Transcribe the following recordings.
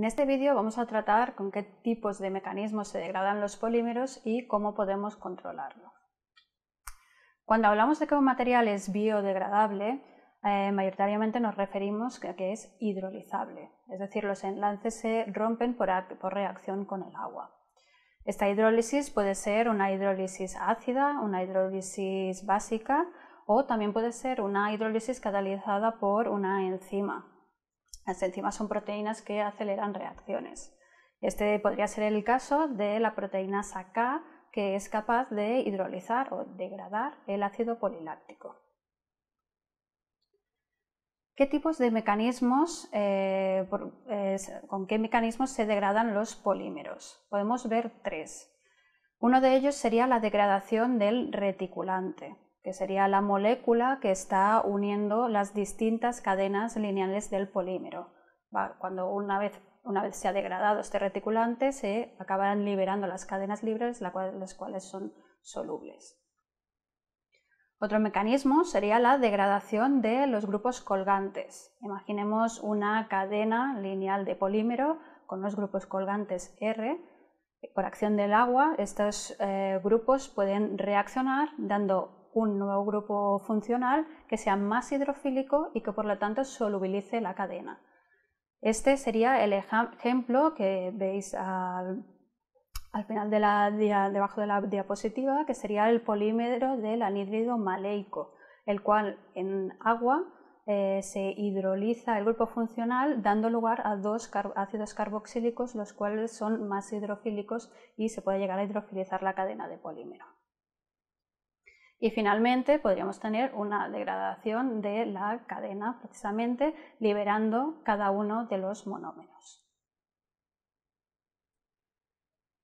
En este vídeo vamos a tratar con qué tipos de mecanismos se degradan los polímeros y cómo podemos controlarlos. Cuando hablamos de que un material es biodegradable, eh, mayoritariamente nos referimos a que es hidrolizable, es decir, los enlaces se rompen por reacción con el agua. Esta hidrólisis puede ser una hidrólisis ácida, una hidrólisis básica o también puede ser una hidrólisis catalizada por una enzima, las enzimas son proteínas que aceleran reacciones. Este podría ser el caso de la proteína K, que es capaz de hidrolizar o degradar el ácido poliláctico. ¿Qué tipos de mecanismos, eh, con qué mecanismos se degradan los polímeros? Podemos ver tres. Uno de ellos sería la degradación del reticulante que sería la molécula que está uniendo las distintas cadenas lineales del polímero. Cuando una vez, una vez se ha degradado este reticulante, se acabarán liberando las cadenas libres, las cuales son solubles. Otro mecanismo sería la degradación de los grupos colgantes. Imaginemos una cadena lineal de polímero con los grupos colgantes R. Por acción del agua, estos eh, grupos pueden reaccionar dando un nuevo grupo funcional que sea más hidrofílico y que por lo tanto solubilice la cadena. Este sería el ejemplo que veis al, final de la, debajo de la diapositiva, que sería el polímero del anhídrido maleico, el cual en agua eh, se hidroliza el grupo funcional dando lugar a dos ácidos carboxílicos, los cuales son más hidrofílicos y se puede llegar a hidrofilizar la cadena de polímero. Y finalmente podríamos tener una degradación de la cadena, precisamente liberando cada uno de los monómeros.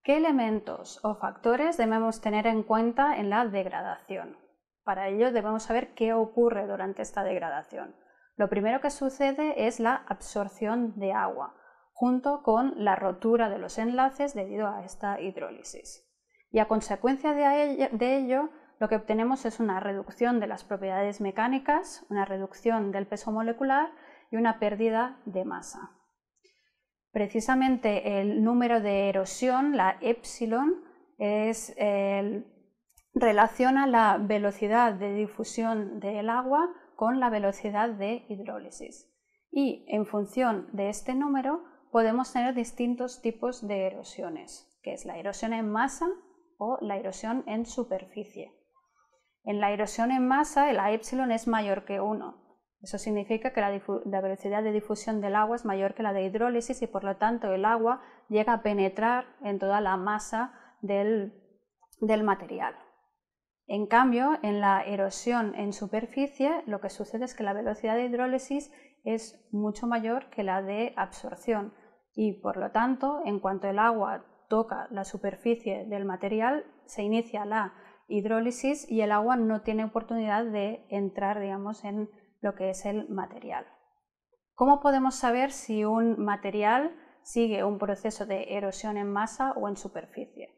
¿Qué elementos o factores debemos tener en cuenta en la degradación? Para ello debemos saber qué ocurre durante esta degradación. Lo primero que sucede es la absorción de agua, junto con la rotura de los enlaces debido a esta hidrólisis. Y a consecuencia de ello lo que obtenemos es una reducción de las propiedades mecánicas, una reducción del peso molecular y una pérdida de masa. Precisamente el número de erosión, la epsilon, es relaciona la velocidad de difusión del agua con la velocidad de hidrólisis. Y en función de este número podemos tener distintos tipos de erosiones, que es la erosión en masa o la erosión en superficie. En la erosión en masa, el AY es mayor que 1. Eso significa que la, velocidad de difusión del agua es mayor que la de hidrólisis y por lo tanto el agua llega a penetrar en toda la masa del, del material. En cambio, en la erosión en superficie, lo que sucede es que la velocidad de hidrólisis es mucho mayor que la de absorción y por lo tanto, en cuanto el agua toca la superficie del material, se inicia la hidrólisis y el agua no tiene oportunidad de entrar, digamos, en lo que es el material. ¿Cómo podemos saber si un material sigue un proceso de erosión en masa o en superficie?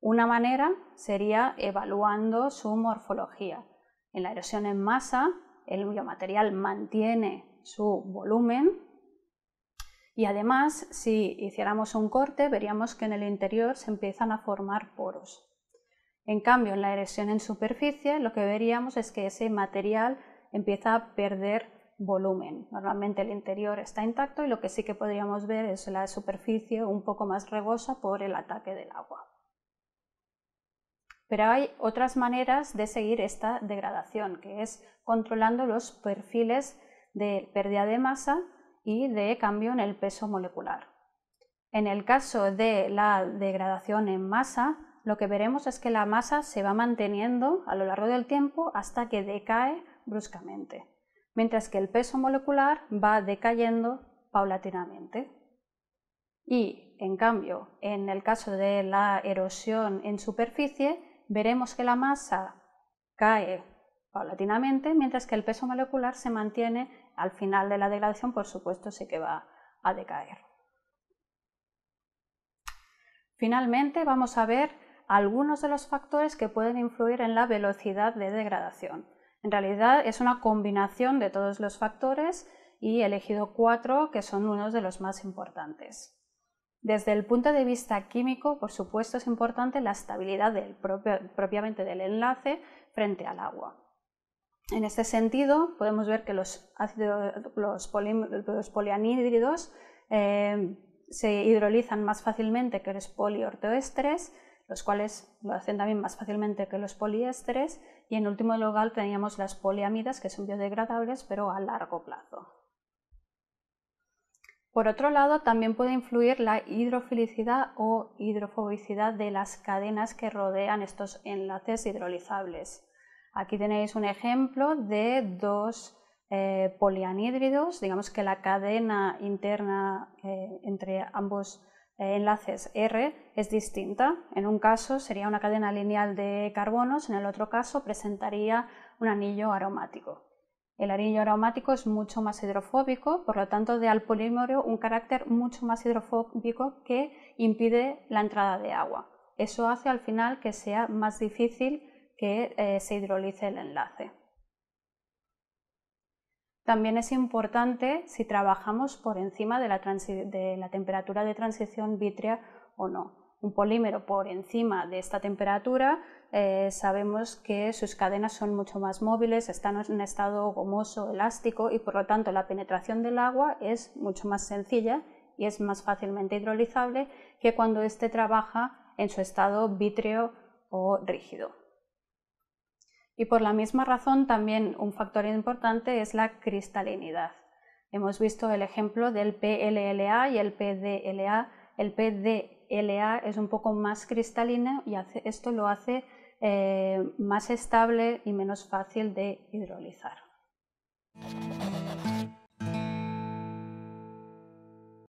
Una manera sería evaluando su morfología. En la erosión en masa, el biomaterial mantiene su volumen y además, si hiciéramos un corte, veríamos que en el interior se empiezan a formar poros. En cambio, en la erosión en superficie, lo que veríamos es que ese material empieza a perder volumen. Normalmente el interior está intacto y lo que sí que podríamos ver es la superficie un poco más rebosa por el ataque del agua. Pero hay otras maneras de seguir esta degradación, que es controlando los perfiles de pérdida de masa y de cambio en el peso molecular. En el caso de la degradación en masa, lo que veremos es que la masa se va manteniendo a lo largo del tiempo hasta que decae bruscamente, mientras que el peso molecular va decayendo paulatinamente. Y, en cambio, en el caso de la erosión en superficie, veremos que la masa cae paulatinamente, mientras que el peso molecular se mantiene al final de la degradación, por supuesto, sí que va a decaer. Finalmente, vamos a ver algunos de los factores que pueden influir en la velocidad de degradación. En realidad es una combinación de todos los factores y he elegido cuatro que son unos de los más importantes. Desde el punto de vista químico, por supuesto, es importante la estabilidad propiamente del enlace frente al agua. En este sentido, podemos ver que los, polianídridos eh, se hidrolizan más fácilmente que los poliortoestres los cuales lo hacen también más fácilmente que los poliésteres. Y en último lugar teníamos las poliamidas, que son biodegradables, pero a largo plazo. Por otro lado, también puede influir la hidrofilicidad o hidrofobicidad de las cadenas que rodean estos enlaces hidrolizables. Aquí tenéis un ejemplo de dos eh, polianídridos, digamos que la cadena interna eh, entre ambos eh, enlaces R es distinta. En un caso sería una cadena lineal de carbonos, en el otro caso presentaría un anillo aromático. El anillo aromático es mucho más hidrofóbico, por lo tanto da al polímero un carácter mucho más hidrofóbico que impide la entrada de agua. Eso hace al final que sea más difícil que eh, se hidrolice el enlace. También es importante si trabajamos por encima de la, temperatura de transición vítrea o no. Un polímero por encima de esta temperatura eh, sabemos que sus cadenas son mucho más móviles, están en un estado gomoso, elástico y por lo tanto la penetración del agua es mucho más sencilla y es más fácilmente hidrolizable que cuando este trabaja en su estado vítreo o rígido. Y por la misma razón también un factor importante es la cristalinidad. Hemos visto el ejemplo del PLLA y el PDLA. El PDLA es un poco más cristalino y esto lo hace eh, más estable y menos fácil de hidrolizar.